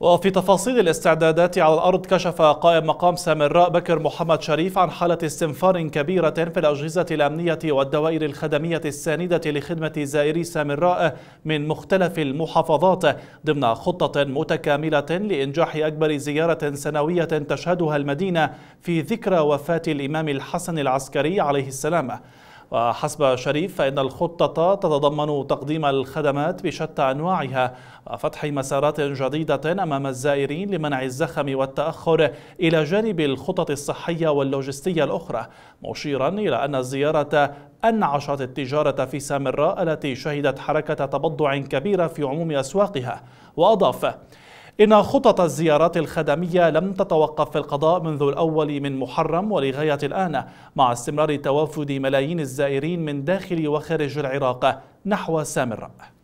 وفي تفاصيل الاستعدادات على الأرض كشف قائم مقام سامراء بكر محمد شريف عن حالة استنفار كبيرة في الأجهزة الأمنية والدوائر الخدمية الساندة لخدمة زائري سامراء من مختلف المحافظات ضمن خطة متكاملة لإنجاح أكبر زيارة سنوية تشهدها المدينة في ذكرى وفاة الإمام الحسن العسكري عليه السلام وحسب شريف فإن الخطة تتضمن تقديم الخدمات بشتى أنواعها وفتح مسارات جديدة أمام الزائرين لمنع الزخم والتأخر إلى جانب الخطط الصحية واللوجستية الأخرى مشيرا إلى أن الزيارة أنعشت التجارة في سامراء التي شهدت حركة تبضع كبيرة في عموم أسواقها وأضاف إن خطط الزيارات الخدمية لم تتوقف في القضاء منذ الأول من محرم ولغاية الآن مع استمرار توافد ملايين الزائرين من داخل وخارج العراق نحو سامراء